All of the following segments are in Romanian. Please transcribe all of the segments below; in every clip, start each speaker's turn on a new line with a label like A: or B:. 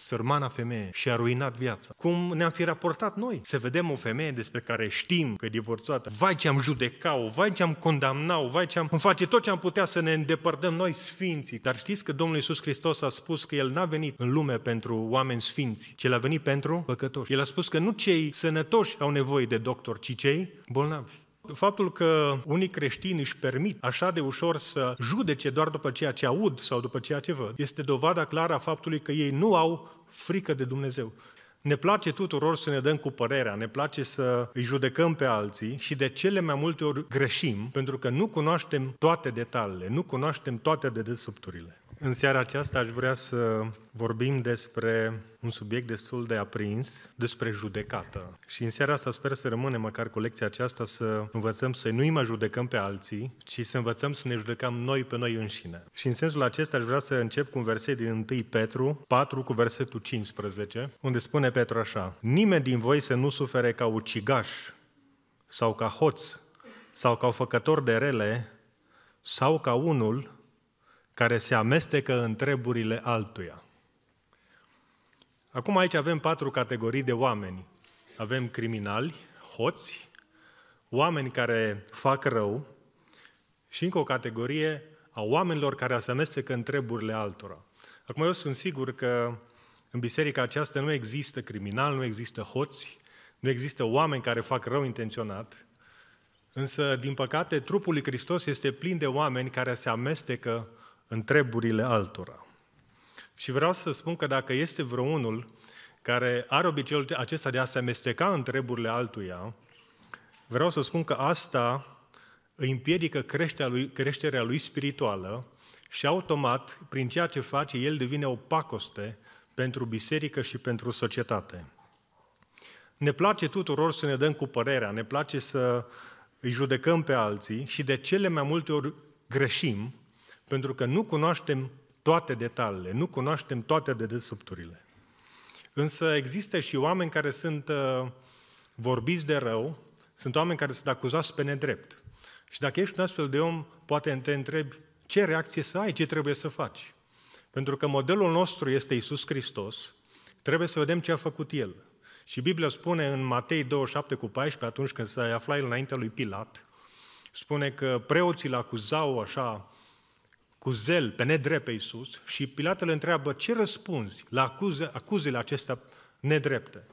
A: sărmana femeie și a ruinat viața. Cum ne-am fi raportat noi? Să vedem o femeie despre care știm că e divorțată. Vai ce am judecat-o, vai ce am condamnat-o, vai ce am face tot ce am putea să ne îndepărtăm noi sfinții. Dar știți că Domnul Iisus Hristos a spus că El n-a venit în lume pentru oameni sfinți, ci l-a venit pentru păcătoși. El a spus că nu cei sănătoși au nevoie de doctor, ci cei bolnavi. Faptul că unii creștini își permit așa de ușor să judece doar după ceea ce aud sau după ceea ce văd, este dovada clară a faptului că ei nu au frică de Dumnezeu. Ne place tuturor să ne dăm cu părerea, ne place să îi judecăm pe alții și de cele mai multe ori greșim pentru că nu cunoaștem toate detaliile, nu cunoaștem toate dedesubturile. În seara aceasta aș vrea să vorbim despre un subiect destul de aprins, despre judecată. Și în seara asta sper să rămânem măcar cu lecția aceasta să învățăm să nu-i mai judecăm pe alții, ci să învățăm să ne judecăm noi pe noi înșine. Și în sensul acesta aș vrea să încep cu un verset din 1 Petru 4 cu versetul 15, unde spune Petru așa, Nimeni din voi să nu sufere ca ucigaș sau ca hoț sau ca făcător de rele sau ca unul care se amestecă în treburile altuia. Acum aici avem patru categorii de oameni. Avem criminali, hoți, oameni care fac rău și încă o categorie a oamenilor care se amestecă în treburile altora. Acum eu sunt sigur că în biserica aceasta nu există criminal, nu există hoți, nu există oameni care fac rău intenționat, însă, din păcate, trupul lui Hristos este plin de oameni care se amestecă în treburile altora. Și vreau să spun că dacă este vreunul care are obiceiul acesta de a se amesteca în treburile altuia, vreau să spun că asta îi împiedică creșterea lui, creșterea lui spirituală și automat, prin ceea ce face, el devine o pacoste pentru biserică și pentru societate. Ne place tuturor să ne dăm cu părerea, ne place să îi judecăm pe alții și de cele mai multe ori greșim pentru că nu cunoaștem toate detaliile, nu cunoaștem toate dedesubturile. Însă există și oameni care sunt uh, vorbiți de rău, sunt oameni care sunt acuzați pe nedrept. Și dacă ești un astfel de om, poate te întrebi ce reacție să ai, ce trebuie să faci. Pentru că modelul nostru este Isus Hristos, trebuie să vedem ce a făcut El. Și Biblia spune în Matei 27 cu 14, atunci când se afla el înaintea lui Pilat, spune că preoții l acuzau așa cu zel pe nedrept pe Iisus și Pilat îl întreabă ce răspunzi la acuze, acuzele acestea nedrepte.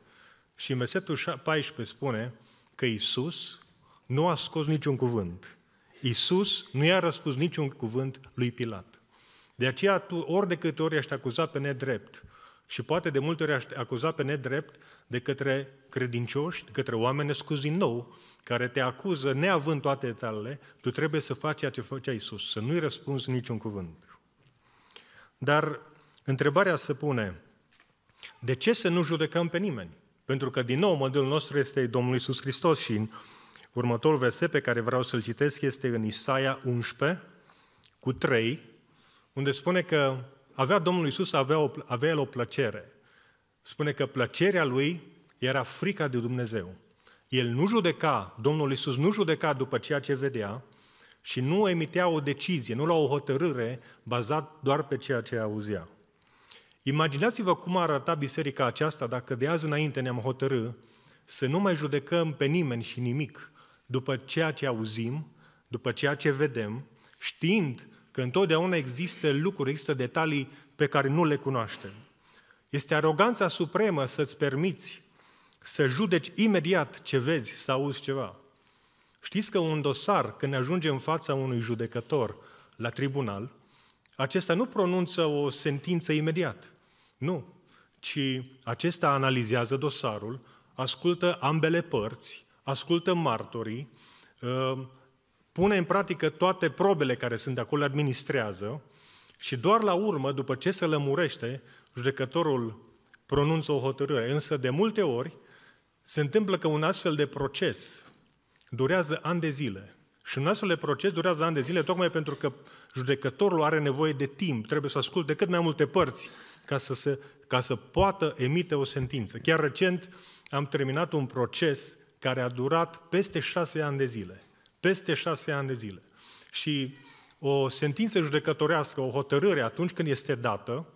A: Și în versetul 14 spune că Iisus nu a scos niciun cuvânt. Iisus nu i-a răspuns niciun cuvânt lui Pilat. De aceea tu ori de câte ori ești acuzat pe nedrept, și poate de multe ori acuza pe nedrept de către credincioși, de către oameni scuzi din nou, care te acuză neavând toate detalele, tu trebuie să faci ceea ce făcea Isus, să nu-i răspunzi niciun cuvânt. Dar întrebarea se pune, de ce să nu judecăm pe nimeni? Pentru că, din nou, modelul nostru este Domnul Isus Hristos și în următorul verset pe care vreau să-l citesc este în Isaia 11, cu 3, unde spune că avea Domnul Isus avea, o, avea el o plăcere. Spune că plăcerea lui era frica de Dumnezeu. El nu judeca, Domnul Isus nu judeca după ceea ce vedea și nu emitea o decizie, nu lua o hotărâre bazat doar pe ceea ce auzea. Imaginați-vă cum arăta biserica aceasta dacă de azi înainte ne-am hotărât să nu mai judecăm pe nimeni și nimic după ceea ce auzim, după ceea ce vedem, știind că întotdeauna există lucruri, există detalii pe care nu le cunoaștem. Este aroganța supremă să-ți permiți să judeci imediat ce vezi, să auzi ceva. Știți că un dosar, când ajunge în fața unui judecător la tribunal, acesta nu pronunță o sentință imediat. Nu. Ci acesta analizează dosarul, ascultă ambele părți, ascultă martorii, ă, pune în practică toate probele care sunt acolo, le administrează și doar la urmă, după ce se lămurește, judecătorul pronunță o hotărâre. Însă, de multe ori, se întâmplă că un astfel de proces durează ani de zile. Și un astfel de proces durează ani de zile tocmai pentru că judecătorul are nevoie de timp, trebuie să asculte cât mai multe părți ca să, se, ca să poată emite o sentință. Chiar recent am terminat un proces care a durat peste șase ani de zile. Peste șase ani de zile. Și o sentință judecătorească, o hotărâre, atunci când este dată,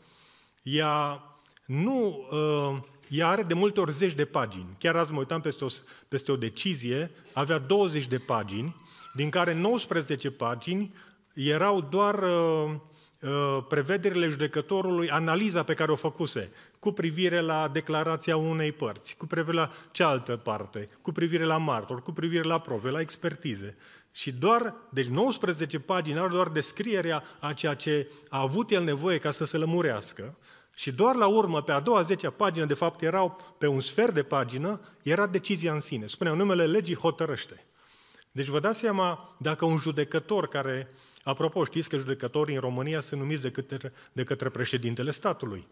A: ea nu ă, ea are de multe ori zeci de pagini. Chiar azi mă uitam peste o, peste o decizie, avea 20 de pagini, din care 19 pagini erau doar ă, ă, prevederile judecătorului, analiza pe care o făcuse cu privire la declarația unei părți, cu privire la cealaltă parte, cu privire la martor, cu privire la prove, la expertize. Și doar, deci 19 pagini are doar descrierea a ceea ce a avut el nevoie ca să se lămurească. Și doar la urmă, pe a doua zecea pagină, de fapt erau pe un sfert de pagină, era decizia în sine. Spuneau, numele legii hotărăște. Deci vă dați seama dacă un judecător care, apropo, știți că judecătorii în România sunt numiți de către, de către președintele statului.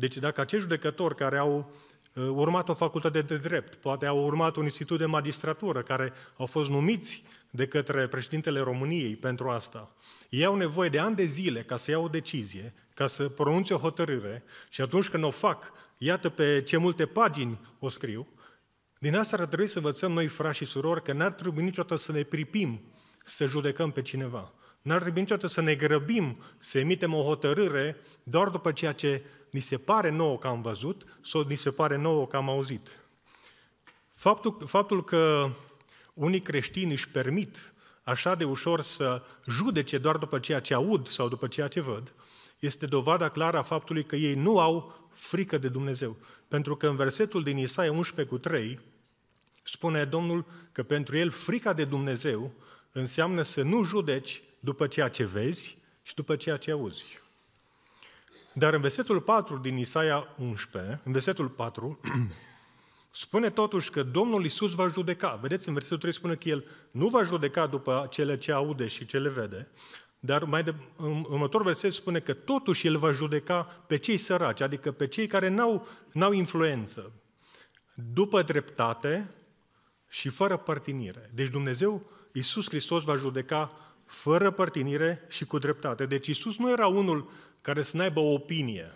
A: Deci dacă acești judecători care au uh, urmat o facultate de drept, poate au urmat un institut de magistratură, care au fost numiți de către președintele României pentru asta, ei au nevoie de ani de zile ca să iau o decizie, ca să pronunțe o hotărâre și atunci când o fac, iată pe ce multe pagini o scriu, din asta ar trebui să învățăm noi, frați și surori, că n-ar trebui niciodată să ne pripim să judecăm pe cineva. N-ar trebui niciodată să ne grăbim să emitem o hotărâre doar după ceea ce ni se pare nouă că am văzut sau ni se pare nouă că am auzit. Faptul, faptul că unii creștini își permit așa de ușor să judece doar după ceea ce aud sau după ceea ce văd, este dovada clară a faptului că ei nu au frică de Dumnezeu. Pentru că în versetul din Isaia 11 cu 3 spune Domnul că pentru el frica de Dumnezeu înseamnă să nu judeci după ceea ce vezi și după ceea ce auzi. Dar în versetul 4 din Isaia 11, în versetul 4, spune totuși că Domnul Isus va judeca. Vedeți, în versetul 3 spune că El nu va judeca după cele ce aude și ce le vede, dar mai de, în următor verset spune că totuși El va judeca pe cei săraci, adică pe cei care n-au, n-au influență, după dreptate și fără părtinire. Deci Dumnezeu, Isus Hristos va judeca fără părtinire și cu dreptate. Deci Isus nu era unul care să n-aibă o opinie.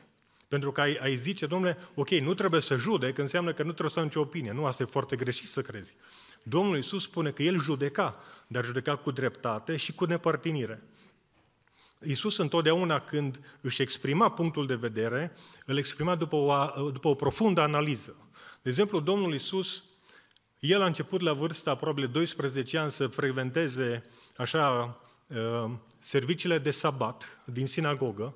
A: Pentru că ai, ai zice, domnule, ok, nu trebuie să judec, înseamnă că nu trebuie să ai nicio opinie. Nu, asta e foarte greșit să crezi. Domnul Iisus spune că El judeca, dar judeca cu dreptate și cu nepărtinire. Iisus întotdeauna când își exprima punctul de vedere, îl exprima după o, după o profundă analiză. De exemplu, Domnul Iisus, El a început la vârsta probabil 12 ani să frecventeze așa ă, serviciile de sabat din sinagogă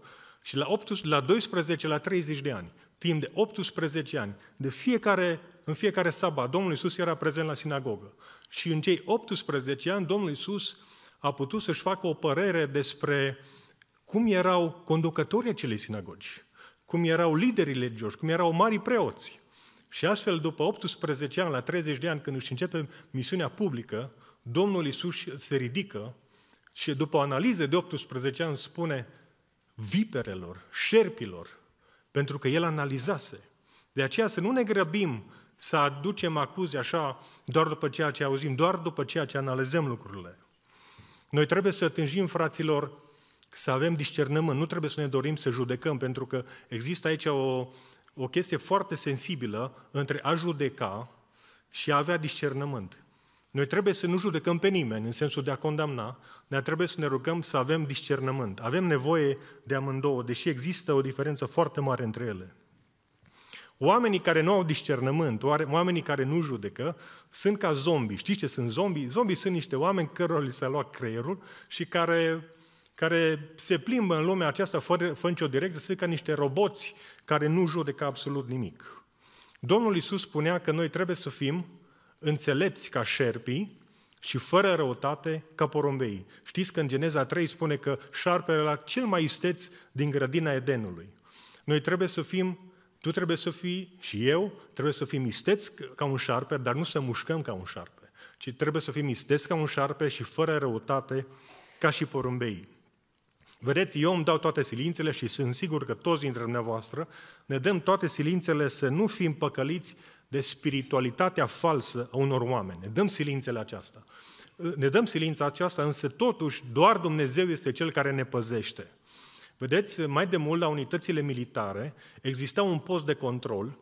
A: și la, 18, la 12, la 30 de ani, timp de 18 ani, de fiecare, în fiecare sabat, Domnul Iisus era prezent la sinagogă. Și în cei 18 ani, Domnul Iisus a putut să-și facă o părere despre cum erau conducătorii acelei sinagogi, cum erau liderii religioși, cum erau mari preoți. Și astfel, după 18 ani, la 30 de ani, când își începe misiunea publică, Domnul Iisus se ridică și după o analiză de 18 ani spune, viperelor, șerpilor, pentru că el analizase. De aceea să nu ne grăbim să aducem acuze așa doar după ceea ce auzim, doar după ceea ce analizăm lucrurile. Noi trebuie să tânjim, fraților, să avem discernământ, nu trebuie să ne dorim să judecăm, pentru că există aici o, o chestie foarte sensibilă între a judeca și a avea discernământ. Noi trebuie să nu judecăm pe nimeni în sensul de a condamna, dar trebuie să ne rugăm să avem discernământ. Avem nevoie de amândouă, deși există o diferență foarte mare între ele. Oamenii care nu au discernământ, oamenii care nu judecă, sunt ca zombi. Știți ce sunt zombi? Zombi sunt niște oameni cărora li s-a luat creierul și care, care se plimbă în lumea aceasta fără, fără nicio direcție, sunt ca niște roboți care nu judecă absolut nimic. Domnul Iisus spunea că noi trebuie să fim înțelepți ca șerpii și fără răutate ca porumbeii. Știți că în Geneza 3 spune că șarpele la cel mai isteț din grădina Edenului. Noi trebuie să fim, tu trebuie să fii și eu, trebuie să fim isteți ca un șarpe, dar nu să mușcăm ca un șarpe, ci trebuie să fim isteți ca un șarpe și fără răutate ca și porumbeii. Vedeți, eu îmi dau toate silințele și sunt sigur că toți dintre dumneavoastră ne dăm toate silințele să nu fim păcăliți de spiritualitatea falsă a unor oameni. Ne dăm silințele aceasta. Ne dăm silința aceasta, însă totuși doar Dumnezeu este Cel care ne păzește. Vedeți, mai de mult la unitățile militare exista un post de control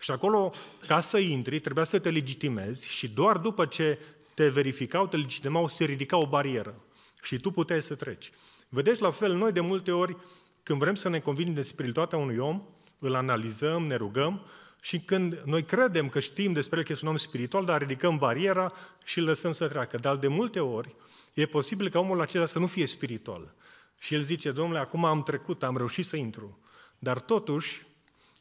A: și acolo, ca să intri, trebuia să te legitimezi și doar după ce te verificau, te legitimau, se ridica o barieră și tu puteai să treci. Vedeți, la fel, noi de multe ori, când vrem să ne convingem de spiritualitatea unui om, îl analizăm, ne rugăm, și când noi credem că știm despre el că este un om spiritual, dar ridicăm bariera și îl lăsăm să treacă. Dar de multe ori e posibil ca omul acela să nu fie spiritual. Și el zice, domnule, acum am trecut, am reușit să intru. Dar totuși,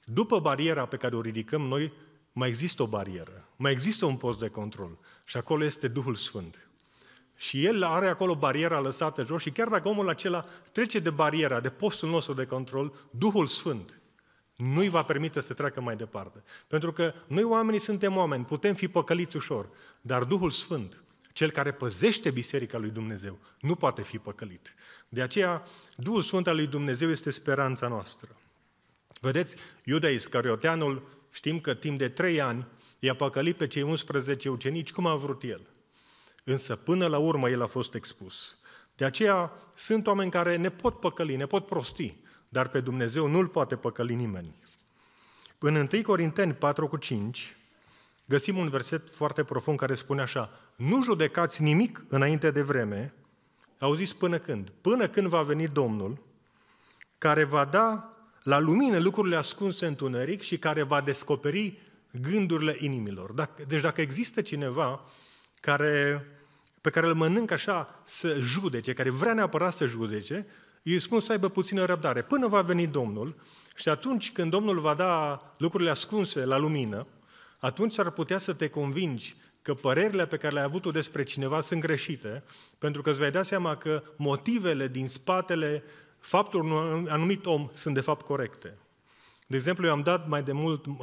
A: după bariera pe care o ridicăm noi, mai există o barieră, mai există un post de control și acolo este Duhul Sfânt. Și el are acolo bariera lăsată jos și chiar dacă omul acela trece de bariera, de postul nostru de control, Duhul Sfânt nu-i va permite să treacă mai departe. Pentru că noi oamenii suntem oameni, putem fi păcăliți ușor, dar Duhul Sfânt, cel care păzește Biserica lui Dumnezeu, nu poate fi păcălit. De aceea, Duhul Sfânt al lui Dumnezeu este speranța noastră. Vedeți, Iuda Iscarioteanul, știm că timp de trei ani i-a păcălit pe cei 11 ucenici cum a vrut el. Însă până la urmă el a fost expus. De aceea sunt oameni care ne pot păcăli, ne pot prosti, dar pe Dumnezeu nu-L poate păcăli nimeni. În 1 Corinteni 4 cu 5 găsim un verset foarte profund care spune așa, nu judecați nimic înainte de vreme, auziți până când, până când va veni Domnul, care va da la lumină lucrurile ascunse în tuneric și care va descoperi gândurile inimilor. Deci dacă există cineva care, pe care îl mănânc așa să judece, care vrea neapărat să judece, îi spun să aibă puțină răbdare, până va veni Domnul și atunci când Domnul va da lucrurile ascunse la lumină, atunci ar putea să te convingi că părerile pe care le-ai avut-o despre cineva sunt greșite, pentru că îți vei da seama că motivele din spatele faptul unui anumit om sunt de fapt corecte. De exemplu, eu am dat mai de mult uh,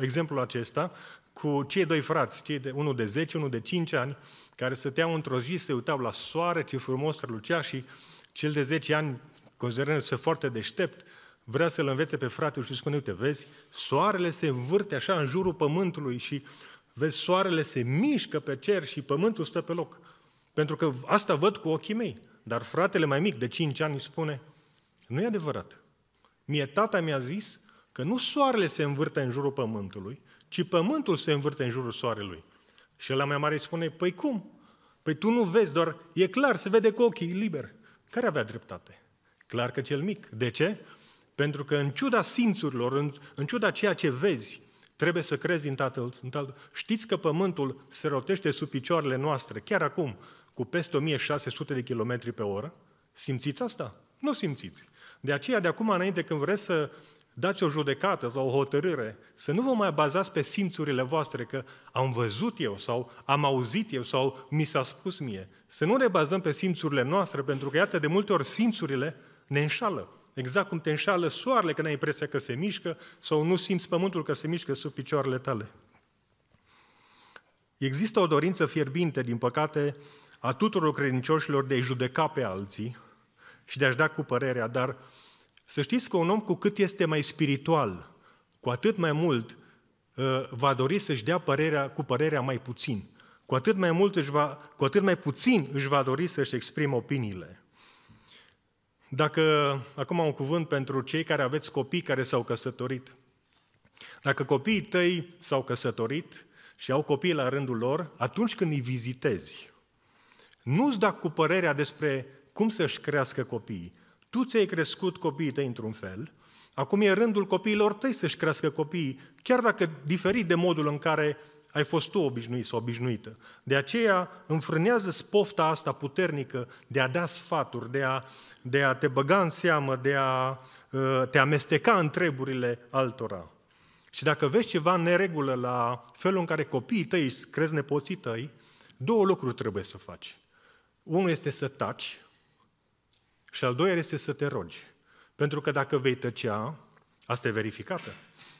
A: exemplul acesta cu cei doi frați, cei de, unul de 10, unul de 5 ani, care stăteau într-o zi, se uitau la soare, ce frumos strălucea și uh, cel de 10 ani, considerând se foarte deștept, vrea să-l învețe pe fratele și spune, uite, vezi, soarele se învârte așa în jurul pământului și vezi, soarele se mișcă pe cer și pământul stă pe loc. Pentru că asta văd cu ochii mei. Dar fratele mai mic, de 5 ani, îi spune, nu e adevărat. Mie tata mi-a zis că nu soarele se învârte în jurul pământului, ci pământul se învârte în jurul soarelui. Și la mai mare îi spune, păi cum? Păi tu nu vezi, doar e clar, se vede cu ochii liber. Care avea dreptate? Clar că cel mic. De ce? Pentru că în ciuda simțurilor, în, în ciuda ceea ce vezi, trebuie să crezi în Tatăl Tatăl. Știți că pământul se rotește sub picioarele noastre, chiar acum, cu peste 1600 de km pe oră? Simțiți asta? Nu simțiți. De aceea, de acum înainte, când vreți să dați o judecată sau o hotărâre, să nu vă mai bazați pe simțurile voastre că am văzut eu sau am auzit eu sau mi s-a spus mie. Să nu ne bazăm pe simțurile noastre, pentru că, iată, de multe ori simțurile ne înșală. Exact cum te înșală soarele când ai impresia că se mișcă sau nu simți pământul că se mișcă sub picioarele tale. Există o dorință fierbinte, din păcate, a tuturor credincioșilor de a judeca pe alții și de a-și da cu părerea, dar să știți că un om cu cât este mai spiritual, cu atât mai mult uh, va dori să-și dea părerea, cu părerea mai puțin. Cu atât mai, mult își va, cu atât mai puțin își va dori să-și exprime opiniile. Dacă, acum un cuvânt pentru cei care aveți copii care s-au căsătorit. Dacă copiii tăi s-au căsătorit și au copii la rândul lor, atunci când îi vizitezi, nu-ți da cu părerea despre cum să-și crească copiii, tu ți-ai crescut copiii tăi într-un fel, acum e rândul copiilor tăi să-și crească copiii, chiar dacă diferit de modul în care ai fost tu obișnuit sau obișnuită. De aceea înfrânează spofta asta puternică de a da sfaturi, de a, de a te băga în seamă, de a uh, te amesteca în treburile altora. Și dacă vezi ceva în neregulă la felul în care copiii tăi crezi nepoții tăi, două lucruri trebuie să faci. Unul este să taci și al doilea este să te rogi. Pentru că dacă vei tăcea, asta e verificată,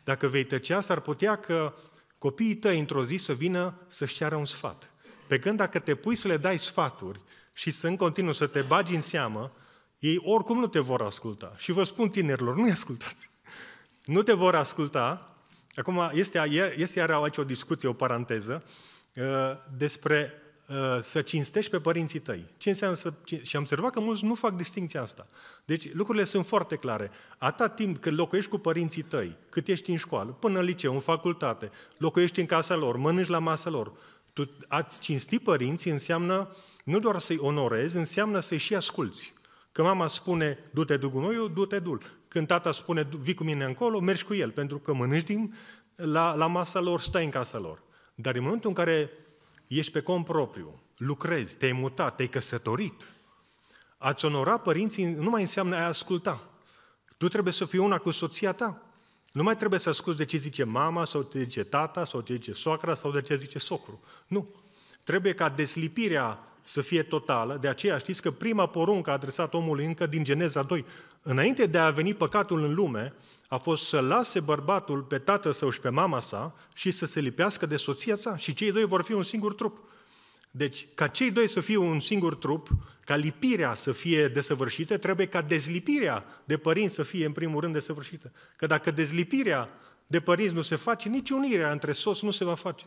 A: dacă vei tăcea, s-ar putea că copiii tăi într-o zi să vină să-și ceară un sfat. Pe când dacă te pui să le dai sfaturi și să în continuu să te bagi în seamă, ei oricum nu te vor asculta. Și vă spun tinerilor, nu-i ascultați. Nu te vor asculta. Acum, este, este iar aici o discuție, o paranteză, uh, despre Uh, să cinstești pe părinții tăi. Ce înseamnă să... Și am observat că mulți nu fac distinția asta. Deci lucrurile sunt foarte clare. Atâta timp cât locuiești cu părinții tăi, cât ești în școală, până în liceu, în facultate, locuiești în casa lor, mănânci la masa lor, tu, ați cinsti părinții înseamnă nu doar să-i onorezi, înseamnă să-i și asculți. Că mama spune, du-te du gunoiul, du-te dul. Când tata spune, vii cu mine încolo, mergi cu el, pentru că mănânci din, la, la masa lor, stai în casa lor. Dar în momentul în care ești pe cont propriu, lucrezi, te-ai mutat, te-ai căsătorit, ați onora părinții nu mai înseamnă a asculta. Tu trebuie să fii una cu soția ta. Nu mai trebuie să asculti de ce zice mama sau ce zice tata sau ce zice soacra sau de ce zice socru. Nu. Trebuie ca deslipirea să fie totală, de aceea știți că prima poruncă adresată omului încă din Geneza 2, înainte de a veni păcatul în lume, a fost să lase bărbatul pe tatăl său și pe mama sa și să se lipească de soția sa și cei doi vor fi un singur trup. Deci, ca cei doi să fie un singur trup, ca lipirea să fie desăvârșită, trebuie ca dezlipirea de părinți să fie, în primul rând, desăvârșită. Că dacă dezlipirea de părinți nu se face, nici unirea între sos nu se va face.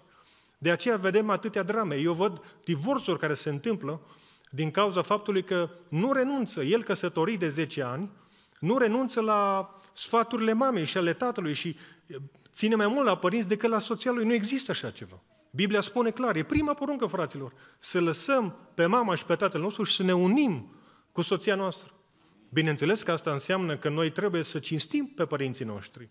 A: De aceea vedem atâtea drame. Eu văd divorțuri care se întâmplă din cauza faptului că nu renunță, el căsătorit de 10 ani, nu renunță la sfaturile mamei și ale tatălui și ține mai mult la părinți decât la soția lui. Nu există așa ceva. Biblia spune clar, e prima poruncă, fraților, să lăsăm pe mama și pe tatăl nostru și să ne unim cu soția noastră. Bineînțeles că asta înseamnă că noi trebuie să cinstim pe părinții noștri,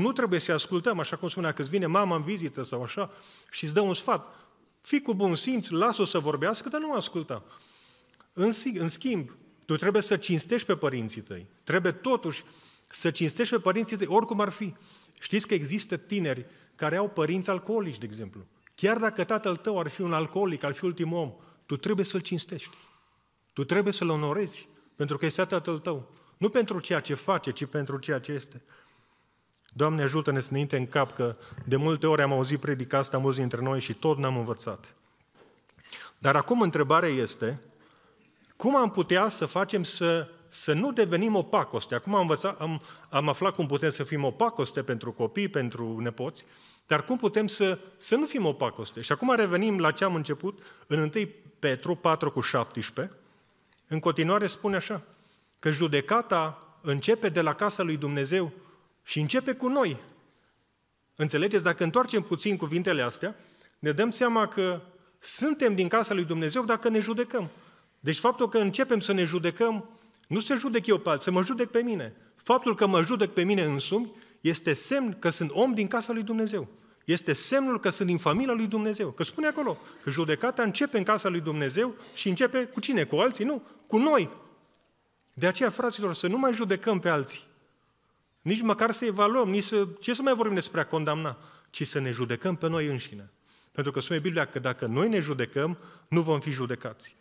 A: nu trebuie să ascultăm, așa cum spunea, că vine mama în vizită sau așa și îți dă un sfat. Fii cu bun simț, lasă-o să vorbească, dar nu ascultă. În, în schimb, tu trebuie să cinstești pe părinții tăi. Trebuie totuși să cinstești pe părinții tăi, oricum ar fi. Știți că există tineri care au părinți alcoolici, de exemplu. Chiar dacă tatăl tău ar fi un alcoolic, ar fi ultimul om, tu trebuie să-l cinstești. Tu trebuie să-l onorezi, pentru că este tatăl tău. Nu pentru ceea ce face, ci pentru ceea ce este. Doamne, ajută-ne să ne intre în cap că de multe ori am auzit predica asta mulți dintre noi și tot n-am învățat. Dar acum întrebarea este, cum am putea să facem să, să nu devenim opacoste? Acum am, învățat, am, am aflat cum putem să fim opacoste pentru copii, pentru nepoți, dar cum putem să, să nu fim opacoste? Și acum revenim la ce am început în 1 Petru 4 cu 17. În continuare spune așa, că judecata începe de la casa lui Dumnezeu și începe cu noi. Înțelegeți? Dacă întoarcem puțin cuvintele astea, ne dăm seama că suntem din casa lui Dumnezeu dacă ne judecăm. Deci faptul că începem să ne judecăm, nu se judec eu pe alții, să mă judec pe mine. Faptul că mă judec pe mine însumi este semn că sunt om din casa lui Dumnezeu. Este semnul că sunt din familia lui Dumnezeu. Că spune acolo că judecata începe în casa lui Dumnezeu și începe cu cine? Cu alții? Nu, cu noi. De aceea, fraților, să nu mai judecăm pe alții. Nici măcar să evaluăm, nici să, ce să mai vorbim despre a condamna, ci să ne judecăm pe noi înșine. Pentru că spune Biblia că dacă noi ne judecăm, nu vom fi judecați.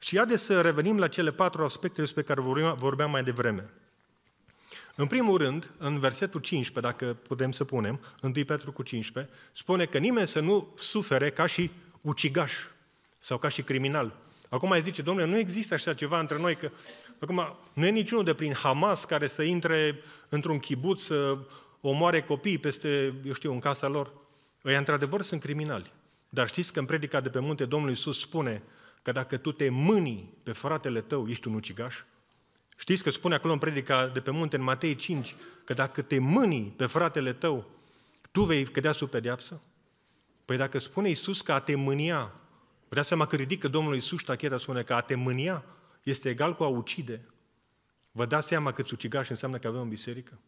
A: Și haideți să revenim la cele patru aspecte despre care vorbeam mai devreme. În primul rând, în versetul 15, dacă putem să punem, 1 Petru cu 15, spune că nimeni să nu sufere ca și ucigaș sau ca și criminal. Acum mai zice, domnule, nu există așa ceva între noi că Acum, nu e niciunul de prin Hamas care să intre într-un chibuț, să omoare copii peste, eu știu, în casa lor. Ei, într-adevăr, sunt criminali. Dar știți că în predica de pe munte Domnul Iisus spune că dacă tu te mâni pe fratele tău, ești un ucigaș? Știți că spune acolo în predica de pe munte, în Matei 5, că dacă te mâni pe fratele tău, tu vei cădea sub pedeapsă? Păi dacă spune Iisus că a te mânia, vă dați seama că ridică Domnul Iisus tacheta, spune că a te mânia este egal cu a ucide. Vă dați seama câți ucigași înseamnă că avem în biserică?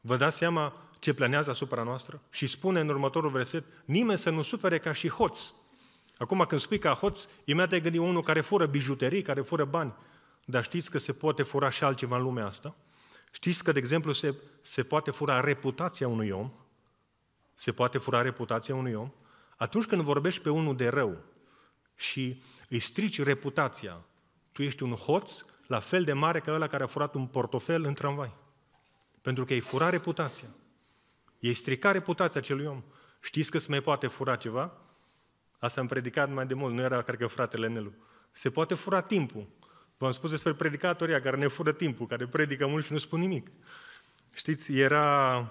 A: Vă dați seama ce planează asupra noastră? Și spune în următorul verset, nimeni să nu sufere ca și hoț. Acum când spui ca hoț, imediat te gândi unul care fură bijuterii, care fură bani. Dar știți că se poate fura și altceva în lumea asta? Știți că, de exemplu, se, se poate fura reputația unui om? Se poate fura reputația unui om? Atunci când vorbești pe unul de rău și îi strici reputația, tu ești un hoț la fel de mare ca ăla care a furat un portofel în tramvai. Pentru că ei fura reputația. Ei strica reputația acelui om. Știți că se mai poate fura ceva? Asta am predicat mai de mult, nu era, cred că, fratele Nelu. Se poate fura timpul. V-am spus despre predicatoria care ne fură timpul, care predică mult și nu spun nimic. Știți, era,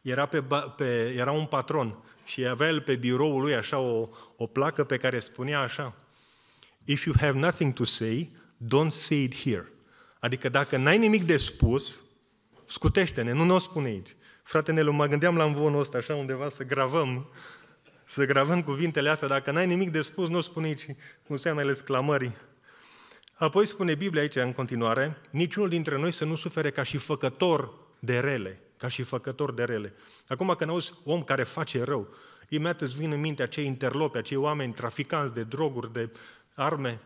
A: era, pe, pe, era un patron și avea el pe biroul lui așa o, o placă pe care spunea așa – If you have nothing to say, don't say it here. Adică dacă n-ai nimic de spus, scutește-ne, nu ne-o spune aici. Frate Nelu, mă gândeam la învonul ăsta așa undeva să gravăm, să gravăm cuvintele astea. Dacă n-ai nimic de spus, nu spune aici, cum se ale exclamării. Apoi spune Biblia aici în continuare, niciunul dintre noi să nu sufere ca și făcător de rele, ca și făcător de rele. Acum când auzi om care face rău, imediat îți vin în minte acei interlopi, acei oameni traficanți de droguri, de arme,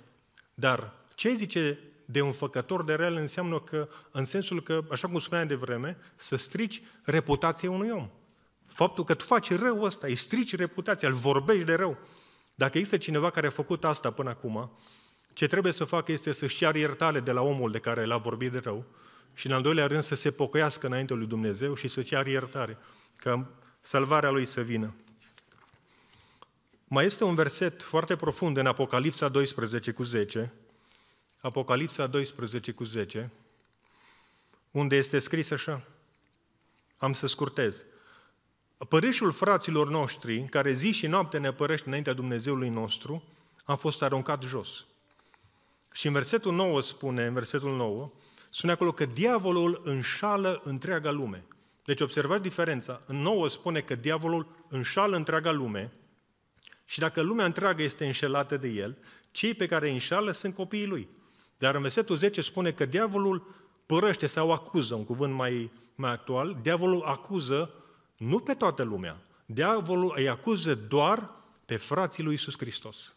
A: dar ce zice de un făcător de rele înseamnă că, în sensul că, așa cum spuneam de vreme, să strici reputația unui om. Faptul că tu faci rău ăsta, îi strici reputația, îl vorbești de rău. Dacă există cineva care a făcut asta până acum, ce trebuie să facă este să-și ceară iertare de la omul de care l-a vorbit de rău și, în al doilea rând, să se pocăiască înainte lui Dumnezeu și să ceară iertare, ca salvarea lui să vină. Mai este un verset foarte profund în Apocalipsa 12 cu 10, Apocalipsa 12 cu 10, unde este scris așa, am să scurtez, Părâșul fraților noștri, care zi și noapte ne părăște înaintea Dumnezeului nostru, a fost aruncat jos. Și în versetul 9 spune, în versetul 9, spune acolo că diavolul înșală întreaga lume. Deci observați diferența. În 9 spune că diavolul înșală întreaga lume, și dacă lumea întreagă este înșelată de el, cei pe care îi înșală sunt copiii lui. Dar în versetul 10 spune că diavolul părăște sau acuză, un cuvânt mai, mai actual, diavolul acuză nu pe toată lumea, diavolul îi acuză doar pe frații lui Iisus Hristos.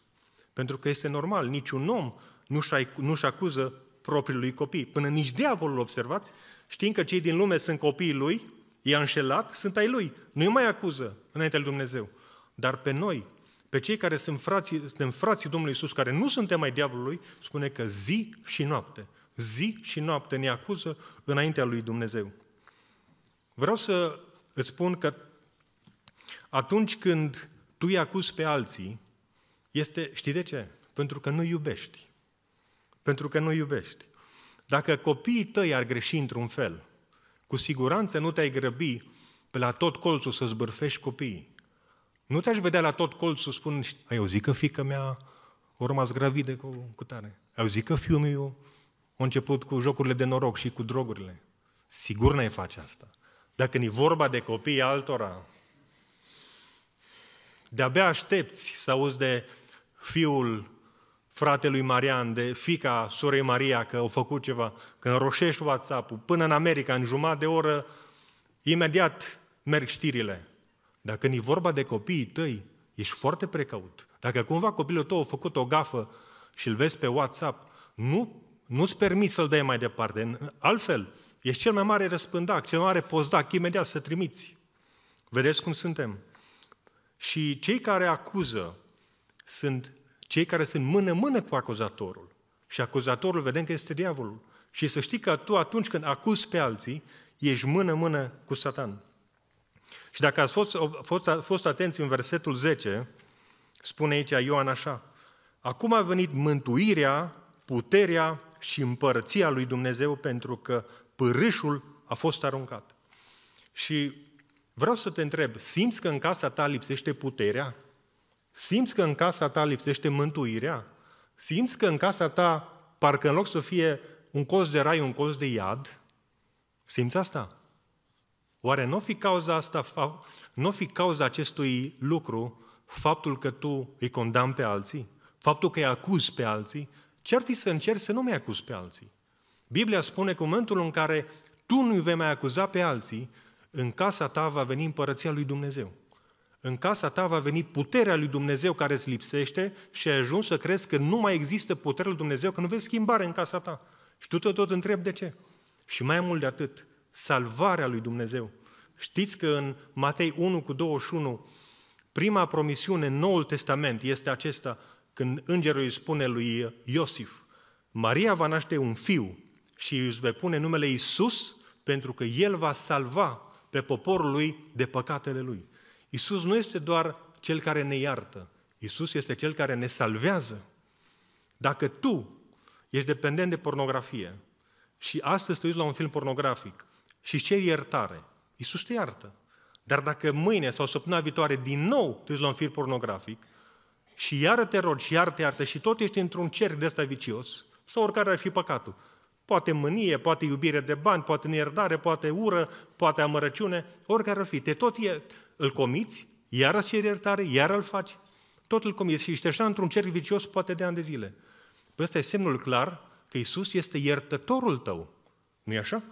A: Pentru că este normal, niciun om nu-și, nu acuză propriul lui copii. Până nici diavolul, observați, știind că cei din lume sunt copiii lui, i-a înșelat, sunt ai lui. Nu-i mai acuză înainte lui Dumnezeu. Dar pe noi, pe cei care sunt frații, suntem frații Domnului Isus, care nu suntem mai diavolului, spune că zi și noapte, zi și noapte ne acuză înaintea lui Dumnezeu. Vreau să îți spun că atunci când tu îi acuzi pe alții, este, știi de ce? Pentru că nu iubești. Pentru că nu iubești. Dacă copiii tăi ar greși într-un fel, cu siguranță nu te-ai grăbi pe la tot colțul să zbârfești copiii. Nu te-aș vedea la tot colțul spun, ai auzit că fică mea o rămas gravidă cu, cu tare. Ai auzit că fiul meu a început cu jocurile de noroc și cu drogurile. Sigur n-ai face asta. Dacă ni vorba de copii altora, de-abia aștepți să auzi de fiul fratelui Marian, de fica sorei Maria, că au făcut ceva, când roșești WhatsApp-ul, până în America, în jumătate de oră, imediat merg știrile. Dacă e vorba de copiii tăi, ești foarte precaut. Dacă cumva copilul tău a făcut o gafă și îl vezi pe WhatsApp, nu, nu-ți permis să-l dai mai departe. Altfel, ești cel mai mare răspândac, cel mai mare pozdac, imediat să trimiți. Vedeți cum suntem? Și cei care acuză sunt cei care sunt mână-mână cu acuzatorul. Și acuzatorul vedem că este diavolul. Și să știi că tu atunci când acuzi pe alții, ești mână-mână cu satan. Și dacă ați fost, fost, fost atenți în versetul 10, spune aici Ioan așa, Acum a venit mântuirea, puterea și împărăția lui Dumnezeu pentru că pârâșul a fost aruncat. Și vreau să te întreb, simți că în casa ta lipsește puterea? Simți că în casa ta lipsește mântuirea? Simți că în casa ta, parcă în loc să fie un cos de rai, un cos de iad? Simți asta? Oare nu fi cauza asta, nu fi cauza acestui lucru faptul că tu îi condamni pe alții? Faptul că îi acuzi pe alții? Ce-ar fi să încerci să nu mai acuzi pe alții? Biblia spune că în momentul în care tu nu-i vei mai acuza pe alții, în casa ta va veni împărăția lui Dumnezeu. În casa ta va veni puterea lui Dumnezeu care îți lipsește și ai ajuns să crezi că nu mai există puterea lui Dumnezeu, că nu vezi schimbare în casa ta. Și tu te tot întrebi de ce. Și mai mult de atât, salvarea lui Dumnezeu. Știți că în Matei 1 cu 21, prima promisiune în Noul Testament este acesta, când îngerul îi spune lui Iosif, Maria va naște un fiu și îi vei pune numele Isus pentru că el va salva pe poporul lui de păcatele lui. Isus nu este doar cel care ne iartă, Isus este cel care ne salvează. Dacă tu ești dependent de pornografie și astăzi te uiți la un film pornografic și îți ceri iertare, Iisus te iartă. Dar dacă mâine sau săptămâna viitoare din nou te duci la un fir pornografic și iară te rogi și iară te iartă și tot ești într-un cerc de ăsta vicios, sau oricare ar fi păcatul, poate mânie, poate iubire de bani, poate neiertare, poate ură, poate amărăciune, oricare ar fi, te tot e, îl comiți, iară ceri iertare, iar îl faci, tot îl comiți și ești așa într-un cerc vicios poate de ani de zile. Păi ăsta e semnul clar că Isus este iertătorul tău. nu e așa?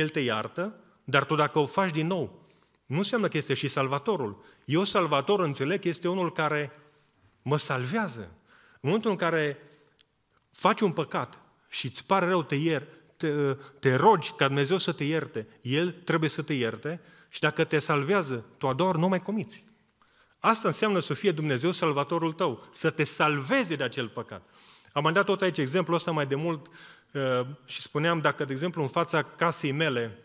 A: El te iartă, dar tu dacă o faci din nou, nu înseamnă că este și salvatorul. Eu salvator, înțeleg, este unul care mă salvează. În momentul în care faci un păcat și îți pare rău, te ier, te, te rogi ca Dumnezeu să te ierte, El trebuie să te ierte și dacă te salvează, tu ador, nu mai comiți. Asta înseamnă să fie Dumnezeu salvatorul tău, să te salveze de acel păcat. Am mai dat tot aici exemplul ăsta mai de mult uh, și spuneam dacă, de exemplu, în fața casei mele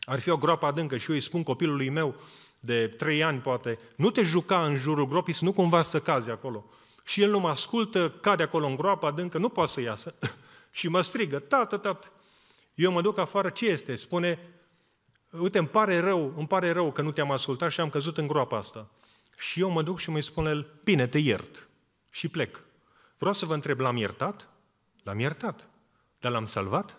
A: ar fi o groapă adâncă și eu îi spun copilului meu de trei ani, poate, nu te juca în jurul gropii să nu cumva să cazi acolo. Și el nu mă ascultă, cade acolo în groapă adâncă, nu poate să iasă. și mă strigă, tată, tată. Eu mă duc afară, ce este? Spune, uite, îmi pare rău, îmi pare rău că nu te-am ascultat și am căzut în groapa asta. Și eu mă duc și mă spun el, bine, te iert. Și plec. Vreau să vă întreb, l-am iertat? L-am iertat. Dar l-am salvat?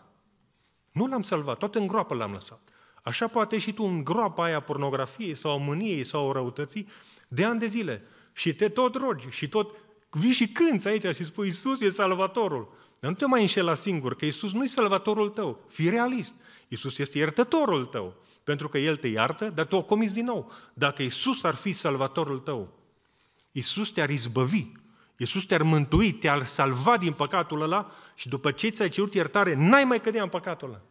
A: Nu l-am salvat, tot în groapă l-am lăsat. Așa poate și tu în groapa aia pornografiei sau a mâniei sau a răutății de ani de zile. Și te tot rogi și tot vii și cânți aici și spui Iisus e salvatorul. Dar nu te mai înșela singur, că Iisus nu e salvatorul tău. Fii realist. Iisus este iertătorul tău. Pentru că El te iartă, dar tu o comiți din nou. Dacă Iisus ar fi salvatorul tău, Iisus te-ar izbăvi Iisus te-ar mântui, te-ar salva din păcatul ăla și după ce ți-ai cerut iertare, n-ai mai cădea în păcatul ăla.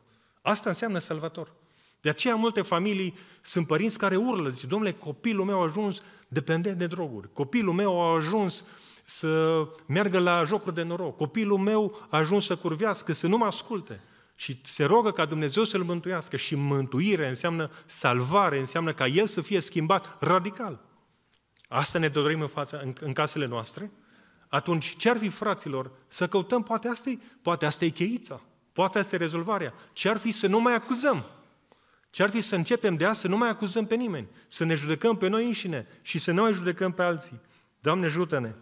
A: Asta înseamnă salvator. De aceea multe familii sunt părinți care urlă, zice, domnule, copilul meu a ajuns dependent de droguri, copilul meu a ajuns să meargă la jocuri de noroc, copilul meu a ajuns să curvească, să nu mă asculte. Și se rogă ca Dumnezeu să-l mântuiască. Și mântuire înseamnă salvare, înseamnă ca el să fie schimbat radical. Asta ne dorim în, fața, în, în casele noastre, atunci, ce ar fi, fraților, să căutăm, poate asta poate asta e cheița, poate asta e rezolvarea. Ce ar fi să nu mai acuzăm? Ce ar fi să începem de azi să nu mai acuzăm pe nimeni, să ne judecăm pe noi înșine și să nu mai judecăm pe alții? Doamne, ajută-ne!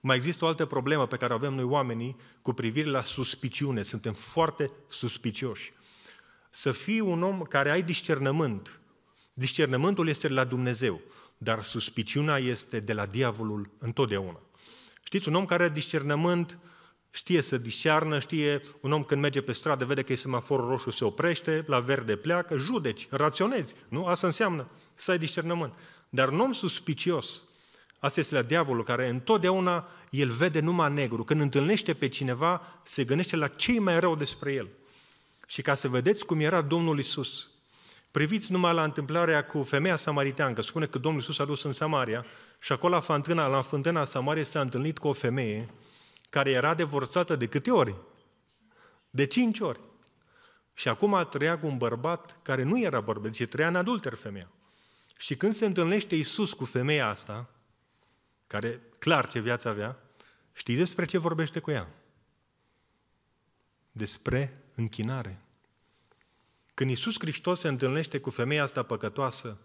A: Mai există o altă problemă pe care o avem noi oamenii cu privire la suspiciune. Suntem foarte suspicioși. Să fii un om care ai discernământ. Discernământul este la Dumnezeu dar suspiciunea este de la diavolul întotdeauna. Știți, un om care are discernământ știe să discearnă, știe un om când merge pe stradă, vede că e semaforul roșu, se oprește, la verde pleacă, judeci, raționezi, nu? Asta înseamnă să ai discernământ. Dar un om suspicios, asta este la diavolul, care întotdeauna el vede numai negru. Când întâlnește pe cineva, se gândește la cei mai rău despre el. Și ca să vedeți cum era Domnul Isus, Priviți numai la întâmplarea cu femeia că Spune că Domnul Iisus a dus în Samaria și acolo la fântâna, la fântâna Samaria s-a întâlnit cu o femeie care era divorțată de câte ori? De cinci ori. Și acum trăia cu un bărbat care nu era bărbat, ci deci trăia în adulter femeia. Și când se întâlnește Iisus cu femeia asta, care clar ce viață avea, știi despre ce vorbește cu ea? Despre închinare. Când Iisus Hristos se întâlnește cu femeia asta păcătoasă,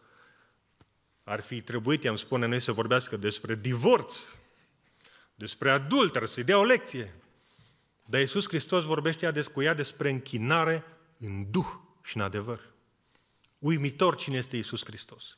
A: ar fi trebuit, i-am spune noi, să vorbească despre divorț, despre adulter, să-i dea o lecție. Dar Iisus Hristos vorbește cu ea despre închinare în duh și în adevăr. Uimitor cine este Iisus Hristos.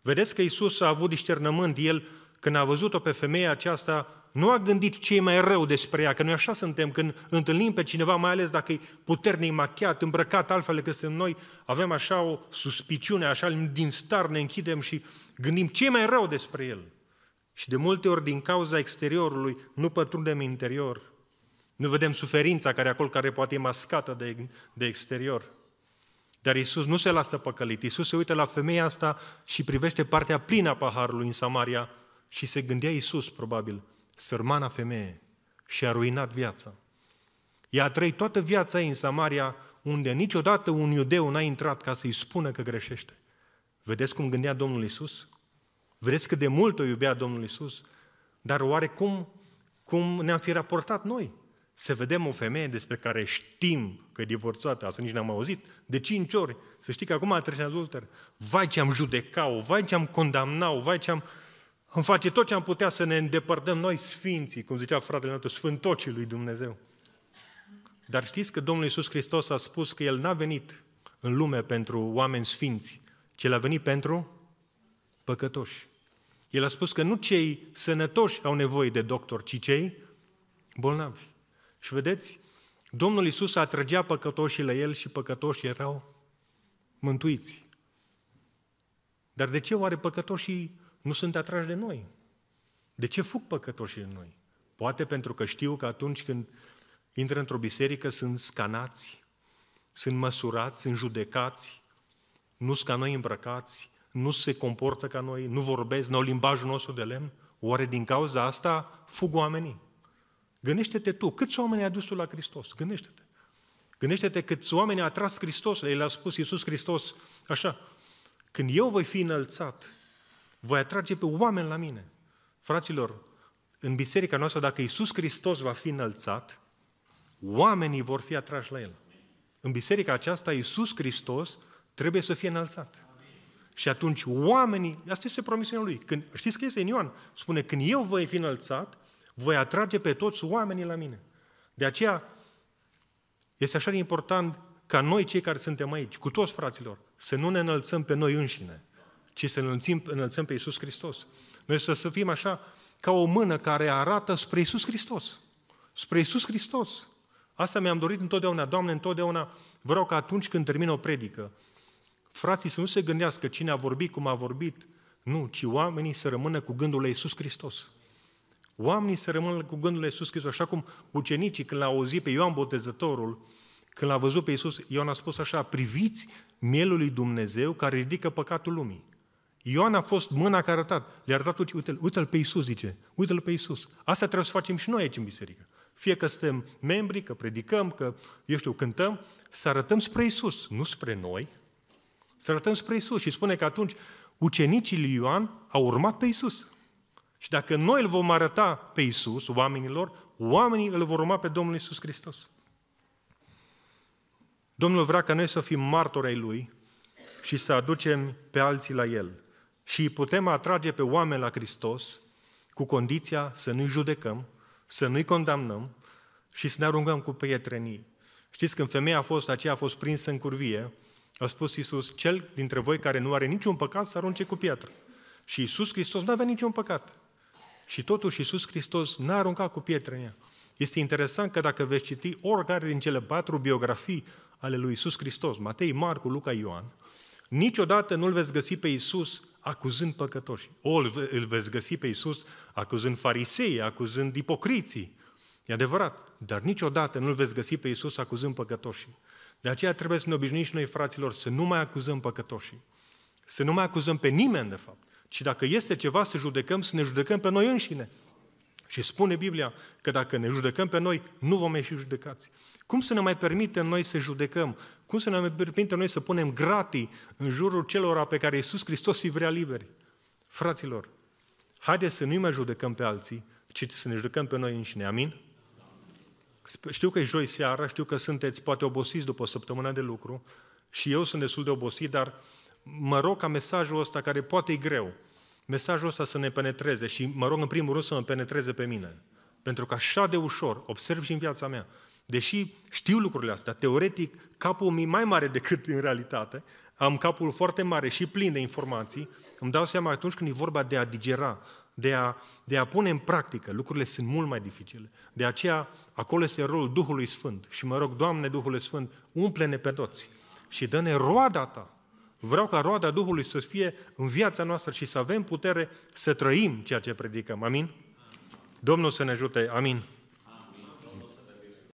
A: Vedeți că Iisus a avut discernământ, El, când a văzut-o pe femeia aceasta, nu a gândit ce e mai rău despre ea, că noi așa suntem când întâlnim pe cineva, mai ales dacă e puternic machiat, îmbrăcat altfel decât sunt noi, avem așa o suspiciune, așa din star ne închidem și gândim ce e mai rău despre el. Și de multe ori, din cauza exteriorului, nu pătrundem interior. Nu vedem suferința care acolo, care poate e mascată de, de exterior. Dar Isus nu se lasă păcălit. Isus se uită la femeia asta și privește partea plină a paharului în Samaria și se gândea Isus, probabil, sărmana femeie, și a ruinat viața. Ea a trăit toată viața ei în Samaria, unde niciodată un iudeu n-a intrat ca să-i spună că greșește. Vedeți cum gândea Domnul Isus? Vedeți cât de mult o iubea Domnul Isus? Dar oare cum, cum ne-am fi raportat noi? Să vedem o femeie despre care știm că e divorțată, asta nici n-am auzit, de cinci ori, să știi că acum a trecut în adulter. Vai ce am judecat-o, vai ce am condamnat-o, vai ce am... Am face tot ce am putea să ne îndepărtăm noi sfinții, cum zicea fratele nostru, sfântocii lui Dumnezeu. Dar știți că Domnul Iisus Hristos a spus că El n-a venit în lume pentru oameni sfinți, ci El a venit pentru păcătoși. El a spus că nu cei sănătoși au nevoie de doctor, ci cei bolnavi. Și vedeți, Domnul Iisus atrăgea păcătoșii la El și păcătoșii erau mântuiți. Dar de ce oare păcătoșii nu sunt atrași de noi. De ce fug păcătoșii de noi? Poate pentru că știu că atunci când intră într-o biserică sunt scanați, sunt măsurați, sunt judecați, nu sunt ca noi îmbrăcați, nu se comportă ca noi, nu vorbesc, nu au limbajul nostru de lemn. Oare din cauza asta fug oamenii? Gândește-te tu, câți oameni ai adus tu la Hristos? Gândește-te. Gândește-te câți oameni a atras Hristos, le-a spus Iisus Hristos așa, când eu voi fi înălțat, voi atrage pe oameni la mine. Fraților, în biserica noastră, dacă Iisus Hristos va fi înălțat, oamenii vor fi atrași la El. În biserica aceasta, Iisus Hristos trebuie să fie înălțat. Și atunci oamenii, asta este promisiunea Lui. Când, știți că este în Ioan, spune, când eu voi fi înălțat, voi atrage pe toți oamenii la mine. De aceea, este așa de important ca noi, cei care suntem aici, cu toți fraților, să nu ne înălțăm pe noi înșine, ci să înălțim, înălțăm pe Iisus Hristos. Noi să, să fim așa ca o mână care arată spre Iisus Hristos. Spre Iisus Hristos. Asta mi-am dorit întotdeauna, Doamne, întotdeauna vreau că atunci când termin o predică, frații să nu se gândească cine a vorbit, cum a vorbit, nu, ci oamenii să rămână cu gândul la Iisus Hristos. Oamenii să rămână cu gândul la Iisus Hristos, așa cum ucenicii când l-au auzit pe Ioan Botezătorul, când l-a văzut pe Iisus, Ioan a spus așa, priviți mielul lui Dumnezeu care ridică păcatul lumii. Ioan a fost mâna care a arătat. Le-a arătat, uite-l, uite-l pe Iisus, zice. Uite-l pe Iisus. Asta trebuie să facem și noi aici în biserică. Fie că suntem membri, că predicăm, că, eu știu, cântăm, să arătăm spre Iisus, nu spre noi. Să arătăm spre Iisus. Și spune că atunci ucenicii lui Ioan au urmat pe Iisus. Și dacă noi îl vom arăta pe Iisus oamenilor, oamenii îl vor urma pe Domnul Iisus Hristos. Domnul vrea ca noi să fim martori ai Lui și să aducem pe alții la El și îi putem atrage pe oameni la Hristos cu condiția să nu-i judecăm, să nu-i condamnăm și să ne aruncăm cu prietenii. Știți, când femeia a fost, aceea a fost prinsă în curvie, a spus Iisus, cel dintre voi care nu are niciun păcat să arunce cu piatră. Și Iisus Hristos nu avea niciun păcat. Și totuși Iisus Hristos n-a aruncat cu pietre în ea. Este interesant că dacă veți citi oricare din cele patru biografii ale lui Iisus Hristos, Matei, Marcu, Luca, Ioan, niciodată nu-L veți găsi pe Iisus acuzând păcătoși. O, îl veți găsi pe Iisus acuzând farisei, acuzând ipocriții. E adevărat, dar niciodată nu îl veți găsi pe Iisus acuzând păcătoși. De aceea trebuie să ne obișnuim și noi, fraților, să nu mai acuzăm păcătoșii. Să nu mai acuzăm pe nimeni, de fapt. Și dacă este ceva să judecăm, să ne judecăm pe noi înșine. Și spune Biblia că dacă ne judecăm pe noi, nu vom ieși judecați. Cum să ne mai permitem noi să judecăm cum să ne permite noi să punem gratii în jurul celor pe care Iisus Hristos îi vrea liberi? Fraților, haideți să nu-i mai judecăm pe alții, ci să ne judecăm pe noi înșine. Amin? Știu că e joi seara, știu că sunteți poate obosiți după o săptămână de lucru și eu sunt destul de obosit, dar mă rog ca mesajul ăsta, care poate e greu, mesajul ăsta să ne penetreze și mă rog în primul rând să mă penetreze pe mine. Pentru că așa de ușor, observ și în viața mea, Deși știu lucrurile astea, teoretic, capul mi mai mare decât în realitate, am capul foarte mare și plin de informații, îmi dau seama atunci când e vorba de a digera, de a, de a pune în practică, lucrurile sunt mult mai dificile. De aceea, acolo este rolul Duhului Sfânt. Și mă rog, Doamne, Duhul Sfânt, umple-ne pe toți și dă-ne roada Ta. Vreau ca roada Duhului să fie în viața noastră și să avem putere să trăim ceea ce predicăm. Amin? Domnul să ne ajute. Amin.